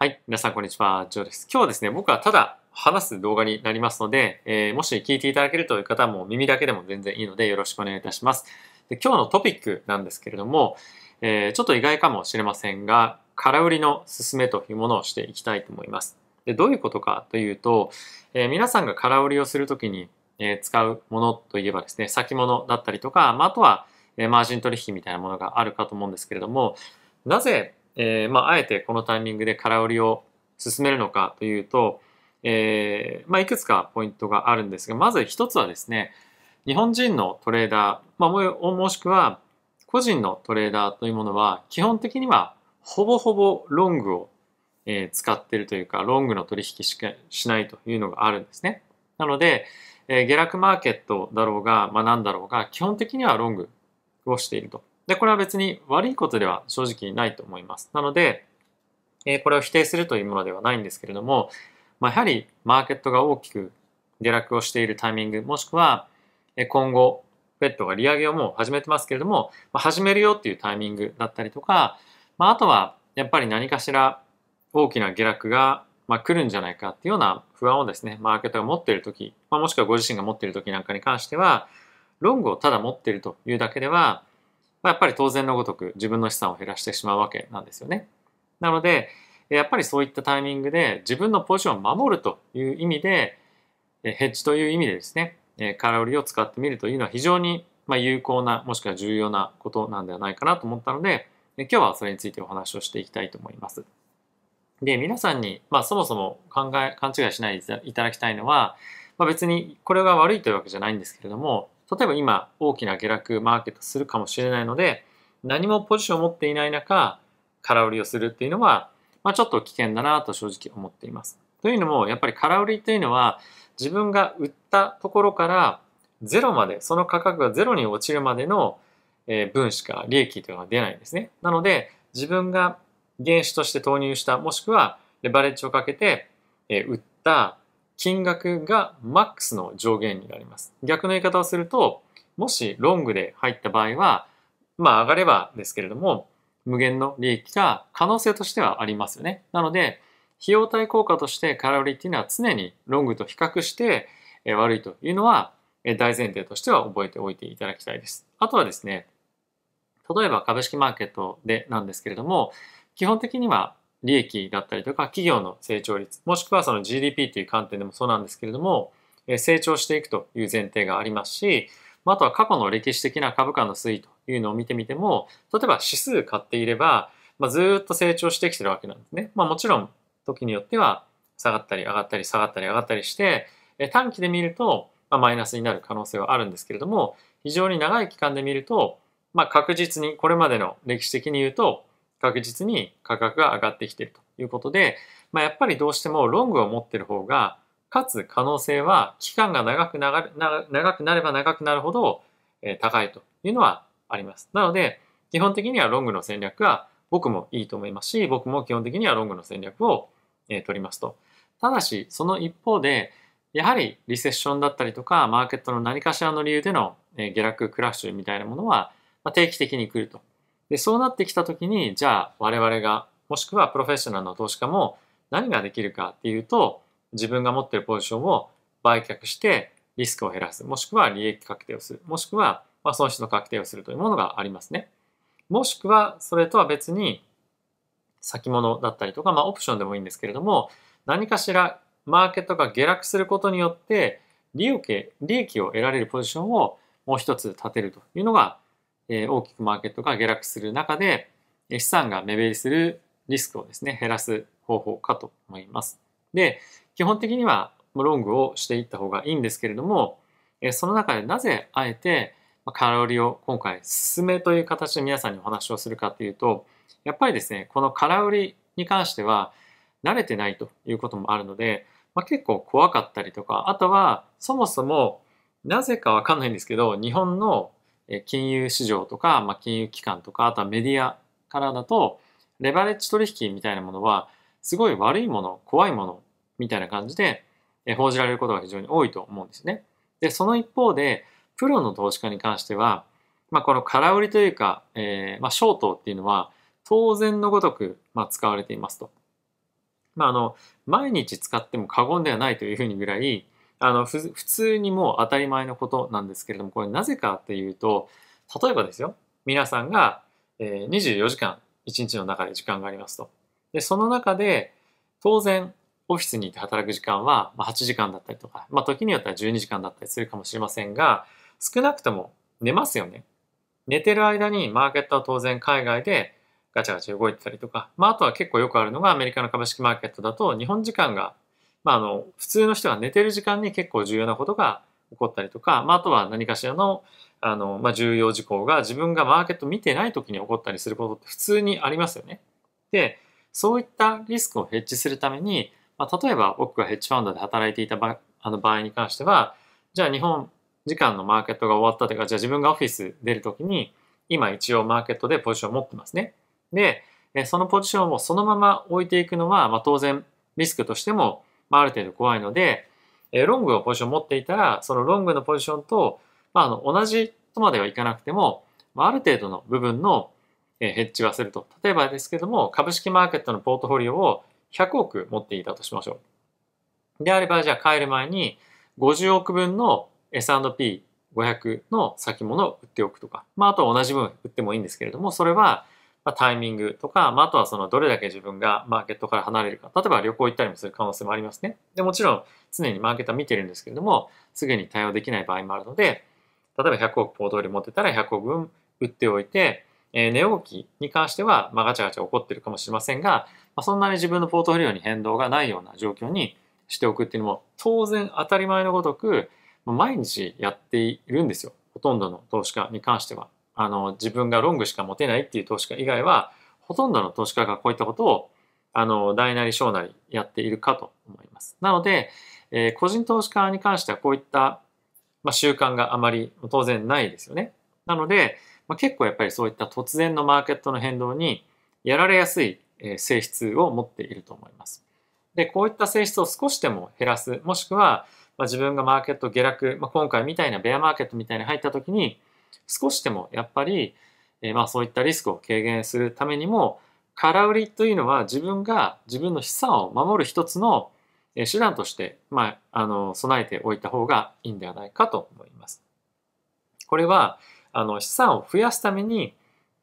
はい。皆さん、こんにちは。ジョーです。今日はですね、僕はただ話す動画になりますので、えー、もし聞いていただけるという方も耳だけでも全然いいので、よろしくお願いいたします。で今日のトピックなんですけれども、えー、ちょっと意外かもしれませんが、空売りの勧めというものをしていきたいと思います。でどういうことかというと、えー、皆さんが空売りをするときに、え使うものといえばですね、先物だったりとか、まあ、あとは、えマージン取引みたいなものがあるかと思うんですけれども、なぜえー、まあ、あえてこのタイミングで空売りを進めるのかというと、えー、まあ、いくつかポイントがあるんですが、まず一つはですね、日本人のトレーダー、まあ、もしくは個人のトレーダーというものは、基本的にはほぼほぼロングを、えー、使ってるというか、ロングの取引しかしないというのがあるんですね。なので、えー、下落マーケットだろうが、まあ、何だろうが、基本的にはロングをしていると。で、これは別に悪いことでは正直ないと思います。なので、えこれを否定するというものではないんですけれども、まあ、やはりマーケットが大きく下落をしているタイミング、もしくは今後、フェットが利上げをもう始めてますけれども、まあ、始めるよっていうタイミングだったりとか、まあ、あとはやっぱり何かしら大きな下落がまあ、来るんじゃないかっていうような不安をですね、マーケットが持っている時、まあ、もしくはご自身が持っている時なんかに関しては、ロングをただ持っているというだけでは、まあ、やっぱり当然のごとく自分の資産を減らしてしまうわけなんですよね。なのでやっぱりそういったタイミングで自分のポジションを守るという意味でヘッジという意味でですね空売りを使ってみるというのは非常に有効なもしくは重要なことなんではないかなと思ったので今日はそれについてお話をしていきたいと思います。で皆さんに、まあ、そもそも考え勘違いしないでいただきたいのは、まあ、別にこれが悪いというわけじゃないんですけれども例えば今大きな下落マーケットするかもしれないので何もポジションを持っていない中空売りをするっていうのは、まあ、ちょっと危険だなと正直思っています。というのもやっぱり空売りというのは自分が売ったところからゼロまでその価格がゼロに落ちるまでの分しか利益というのが出ないんですね。なので自分が原資として投入したもしくはレバレッジをかけて売った金額がマックスの上限になります。逆の言い方をすると、もしロングで入った場合は、まあ上がればですけれども、無限の利益が可能性としてはありますよね。なので、費用対効果としてカロリーっていうのは常にロングと比較して悪いというのは大前提としては覚えておいていただきたいです。あとはですね、例えば株式マーケットでなんですけれども、基本的には利益だったりとか企業の成長率もしくはその GDP という観点でもそうなんですけれども成長していくという前提がありますしあとは過去の歴史的な株価の推移というのを見てみても例えば指数買っていれば、まあ、ずっと成長してきてるわけなんですね、まあ、もちろん時によっては下がったり上がったり下がったり上がったりして短期で見ると、まあ、マイナスになる可能性はあるんですけれども非常に長い期間で見ると、まあ、確実にこれまでの歴史的に言うと確実に価格が上がってきているということで、まあ、やっぱりどうしてもロングを持ってる方が、かつ可能性は期間が長く長長くなれば長くなるほど高いというのはあります。なので、基本的にはロングの戦略は僕もいいと思いますし、僕も基本的にはロングの戦略を取りますと。ただし、その一方で、やはりリセッションだったりとか、マーケットの何かしらの理由での下落、クラッシュみたいなものは定期的に来るとで、そうなってきたときに、じゃあ我々が、もしくはプロフェッショナルの投資家も何ができるかっていうと、自分が持っているポジションを売却してリスクを減らす、もしくは利益確定をする、もしくはま損失の確定をするというものがありますね。もしくはそれとは別に先物だったりとか、まあ、オプションでもいいんですけれども、何かしらマーケットが下落することによって利益利益を得られるポジションをもう一つ立てるというのがえ大きくマーケットが下落する中で、資産が目減りするリスクをですね、減らす方法かと思います。で、基本的にはロングをしていった方がいいんですけれども、その中でなぜあえてカラオリを今回進めという形で皆さんにお話をするかというと、やっぱりですね、この空売りに関しては慣れてないということもあるので、まあ、結構怖かったりとか、あとはそもそもなぜかわかんないんですけど、日本の金融市場とか、まあ、金融機関とか、あとはメディアからだと、レバレッジ取引みたいなものは、すごい悪いもの、怖いもの、みたいな感じで、報じられることが非常に多いと思うんですね。で、その一方で、プロの投資家に関しては、まあ、この空売りというか、えー、まあ、ショートっていうのは、当然のごとく、まあ、使われていますと。まあ、あの、毎日使っても過言ではないというふうにぐらい、あの普通にもう当たり前のことなんですけれどもこれなぜかっていうと例えばですよ皆さんが24時間1日の中で時間がありますとでその中で当然オフィスにいて働く時間は8時間だったりとか、まあ、時によっては12時間だったりするかもしれませんが少なくとも寝ますよね寝てる間にマーケットは当然海外でガチャガチャ動いてたりとか、まあ、あとは結構よくあるのがアメリカの株式マーケットだと日本時間がまあ、あの、普通の人が寝てる時間に結構重要なことが起こったりとか、まあ、あとは何かしらの、あの、まあ、重要事項が自分がマーケット見てない時に起こったりすることって普通にありますよね。で、そういったリスクをヘッジするために、まあ、例えば僕がヘッジファンドで働いていた場あの場合に関しては、じゃあ日本時間のマーケットが終わったというか、じゃあ自分がオフィス出るときに、今一応マーケットでポジションを持ってますね。で、そのポジションをそのまま置いていくのは、まあ、当然リスクとしてもまあ、ある程度怖いので、えー、ロングのポジションを持っていたら、そのロングのポジションと、まあ、あの同じとまではいかなくても、まあ、ある程度の部分のヘッジはすると。例えばですけども、株式マーケットのポートフォリオを100億持っていたとしましょう。であれば、じゃあ帰る前に50億分の S&P500 の先物を売っておくとか、まあ、あとは同じ分売ってもいいんですけれども、それはまあ、タイミングとか、まあ、あとはそのどれだけ自分がマーケットから離れるか。例えば旅行行ったりもする可能性もありますね。で、もちろん常にマーケットは見てるんですけれども、すぐに対応できない場合もあるので、例えば100億ポートフォリオ持ってたら100億分売っておいて、えー、値動きに関しては、まあ、ガチャガチャ起こってるかもしれませんが、まあ、そんなに自分のポートフォリオに変動がないような状況にしておくっていうのも当然当たり前のごとく毎日やっているんですよ。ほとんどの投資家に関しては。あの自分がロングしか持てないっていう投資家以外はほとんどの投資家がこういったことをあの大なり小なりやっているかと思います。なので、えー、個人投資家に関してはこういった、まあ、習慣があまり当然ないですよね。なので、まあ、結構やっぱりそういった突然のマーケットの変動にやられやすい性質を持っていると思います。で、こういった性質を少しでも減らす、もしくは、まあ、自分がマーケット下落、まあ、今回みたいなベアマーケットみたいに入った時に、少しでもやっぱり、えー、まあそういったリスクを軽減するためにも空売りというのは自分が自分の資産を守る一つの手段として、まあ、あの備えておいた方がいいんではないかと思います。これはあの資産を増やすために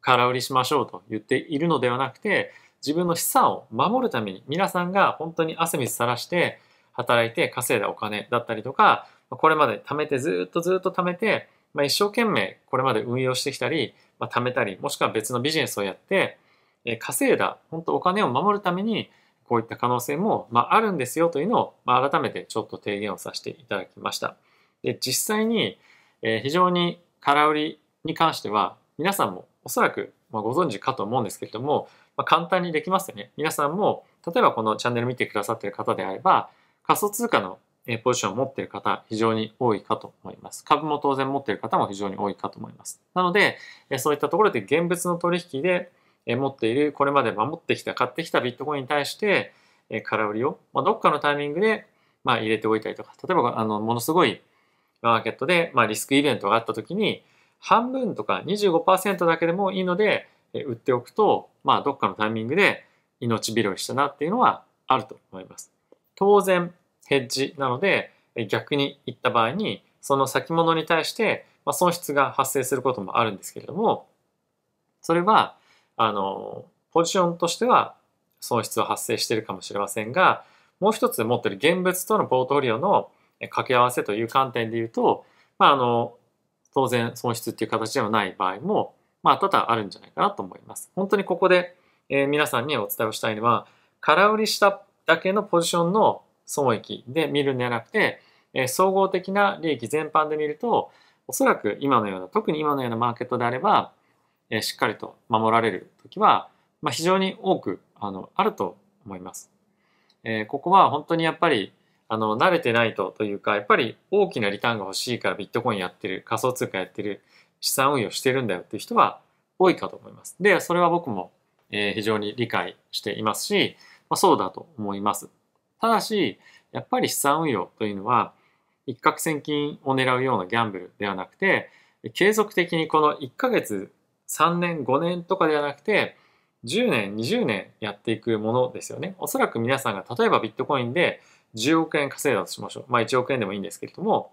空売りしましょうと言っているのではなくて自分の資産を守るために皆さんが本当に汗水さらして働いて稼いだお金だったりとかこれまで貯めてずっとずっと貯めてまあ、一生懸命これまで運用してきたり、まあ、貯めたり、もしくは別のビジネスをやって、え稼いだ、本当お金を守るために、こういった可能性も、まあ、あるんですよというのを、まあ、改めてちょっと提言をさせていただきました。で、実際に、えー、非常に空売りに関しては、皆さんもおそらく、まあ、ご存知かと思うんですけれども、まあ、簡単にできますよね。皆さんも、例えばこのチャンネル見てくださっている方であれば、仮想通貨のポジションを持っている方、非常に多いかと思います。株も当然持っている方も非常に多いかと思います。なので、そういったところで現物の取引で持っている、これまで守ってきた、買ってきたビットコインに対して、空売りを、まあ、どっかのタイミングで、まあ、入れておいたりとか、例えば、あの、ものすごいマーケットで、まあ、リスクイベントがあった時に、半分とか25%だけでもいいので、売っておくと、まあ、どっかのタイミングで命拾いしたなっていうのはあると思います。当然、ヘッジなので逆に言った場合にその先物に対して損失が発生することもあるんですけれどもそれはあのポジションとしては損失は発生しているかもしれませんがもう一つ持ってる現物とのポートフォリオの掛け合わせという観点で言うと、まあ、あの当然損失っていう形ではない場合も、まあ、多々あるんじゃないかなと思います。本当にここで、えー、皆さんにお伝えをしたいのは空売りしただけのポジションの損益で見るんではなくて、え総合的な利益全般で見ると、おそらく今のような、特に今のようなマーケットであれば、えしっかりと守られる時は、まあ、非常に多くあのあると思います、えー、ここは本当にやっぱりあの慣れてないとというか、やっぱり大きなリターンが欲しいからビットコインやってる、仮想通貨やってる、資産運用してるんだよっていう人は多いかと思います。で、それは僕も、えー、非常に理解していますし、まあ、そうだと思います。ただし、やっぱり資産運用というのは、一攫千金を狙うようなギャンブルではなくて、継続的にこの1ヶ月、3年、5年とかではなくて、10年、20年やっていくものですよね。おそらく皆さんが、例えばビットコインで10億円稼いだとしましょう。まあ1億円でもいいんですけれども、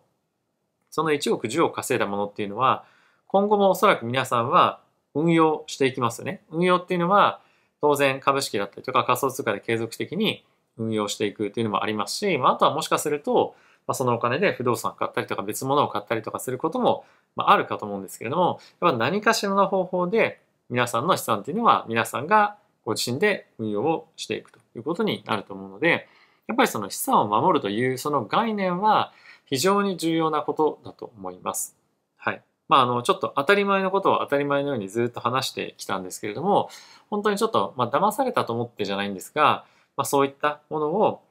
その1億、10億稼いだものっていうのは、今後もおそらく皆さんは運用していきますよね。運用っていうのは、当然株式だったりとか仮想通貨で継続的に運用していくっていうのもありますし、まあ、あとはもしかすると、まあ、そのお金で不動産買ったりとか別物を買ったりとかすることも、まあ、あるかと思うんですけれども、やっぱ何かしらの方法で皆さんの資産っていうのは皆さんがご自身で運用をしていくということになると思うので、やっぱりその資産を守るというその概念は非常に重要なことだと思います。はい。まあ、あの、ちょっと当たり前のことを当たり前のようにずっと話してきたんですけれども、本当にちょっと、まあ、騙されたと思ってじゃないんですが、まあ、そういったものを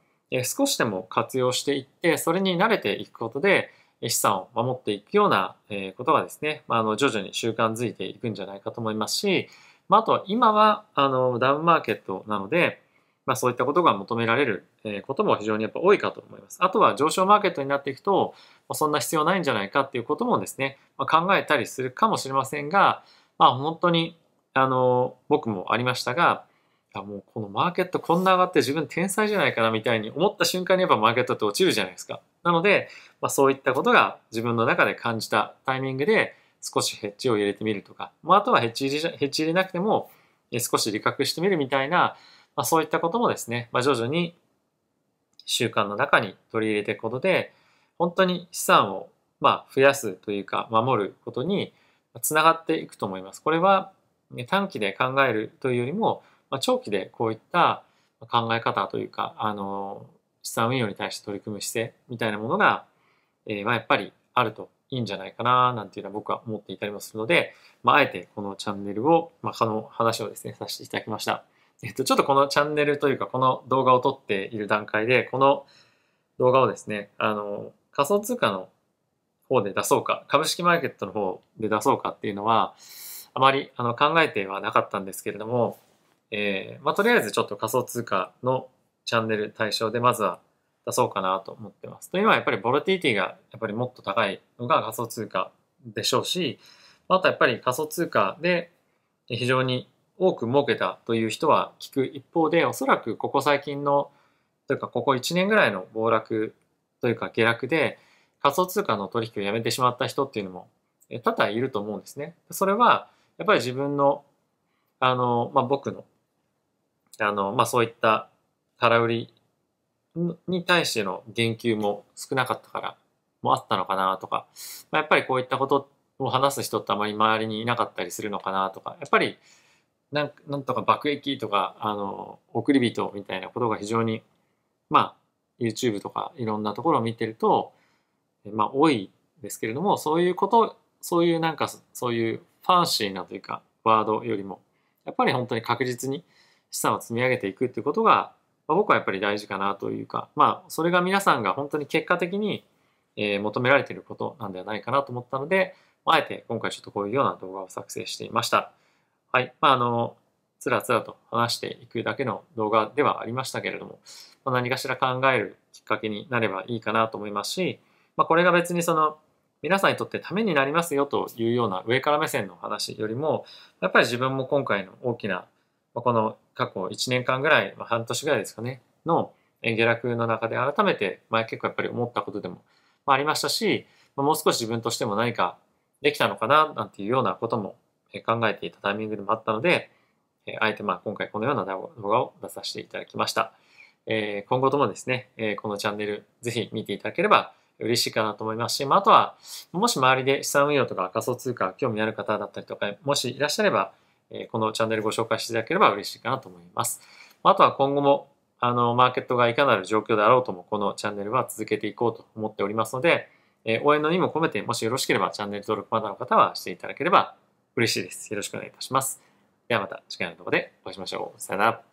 少しでも活用していってそれに慣れていくことで資産を守っていくようなことがですね、まあ、あの徐々に習慣づいていくんじゃないかと思いますし、まあ、あとは今はあのダウンマーケットなので、まあ、そういったことが求められることも非常にやっぱ多いかと思います。あとは上昇マーケットになっていくと、そんな必要ないんじゃないかっていうこともですね、まあ、考えたりするかもしれませんが、まあ、本当にあの僕もありましたが、あ、もうこのマーケットこんな上がって自分天才じゃないかなみたいに思った瞬間にやっぱマーケットって落ちるじゃないですか。なので、まあ、そういったことが自分の中で感じたタイミングで少しヘッジを入れてみるとか、まあ、あとはヘッジ入れヘッジ入れなくても少し利確してみるみたいな、まあ、そういったこともですね、まあ、徐々に習慣の中に取り入れていくことで本当に資産をまあ増やすというか守ることにつながっていくと思います。これは短期で考えるというよりもまあ、長期でこういった考え方というか、あの、資産運用に対して取り組む姿勢みたいなものが、えー、まあ、やっぱりあるといいんじゃないかな、なんていうのは僕は思っていたりもするので、まあ、あえてこのチャンネルを、まあ、この話をですね、させていただきました。えっと、ちょっとこのチャンネルというか、この動画を撮っている段階で、この動画をですね、あの、仮想通貨の方で出そうか、株式マーケットの方で出そうかっていうのは、あまりあの考えてはなかったんですけれども、えー、まあ、とりあえずちょっと仮想通貨のチャンネル対象でまずは出そうかなと思ってます。というのはやっぱりボルティティがやっぱりもっと高いのが仮想通貨でしょうし、あとやっぱり仮想通貨で非常に多く儲けたという人は聞く一方で、おそらくここ最近の、というかここ1年ぐらいの暴落というか下落で仮想通貨の取引をやめてしまった人っていうのも多々いると思うんですね。それはやっぱり自分の、あの、まあ、僕のあの、まあ、そういった空売りに対しての言及も少なかったからもあったのかなとか、まあ、やっぱりこういったことを話す人ってあまり周りにいなかったりするのかなとかやっぱりなんなんとか爆撃とかあの送り人みたいなことが非常にまあ YouTube とかいろんなところを見てるとまあ多いですけれどもそういうことそういうなんかそういうファンシーなというかワードよりもやっぱり本当に確実に資産を積み上げていくっていうことが、ま僕はやっぱり大事かなというか、まあ、それが皆さんが本当に結果的に、え求められていることなんではないかなと思ったので、あえて今回ちょっとこういうような動画を作成していました。はい。まあ、あの、つらつらと話していくだけの動画ではありましたけれども、ま何かしら考えるきっかけになればいいかなと思いますし、まあ、これが別にその、皆さんにとってためになりますよというような上から目線の話よりも、やっぱり自分も今回の大きなこの過去1年間ぐらい、まあ、半年ぐらいですかね、の下落の中で改めて、まあ、結構やっぱり思ったことでもありましたし、もう少し自分としても何かできたのかななんていうようなことも考えていたタイミングでもあったので、あえてまあ今回このような動画を出させていただきました。今後ともですね、このチャンネルぜひ見ていただければ嬉しいかなと思いますし、まあ、あとはもし周りで資産運用とか仮想通貨興味ある方だったりとか、もしいらっしゃればこのチャンネルご紹介していただければ嬉しいかなと思います。あとは今後も、あの、マーケットがいかなる状況であろうとも、このチャンネルは続けていこうと思っておりますので、え応援の意味も込めて、もしよろしければチャンネル登録まだの方はしていただければ嬉しいです。よろしくお願いいたします。ではまた次回の動画でお会いしましょう。さよなら。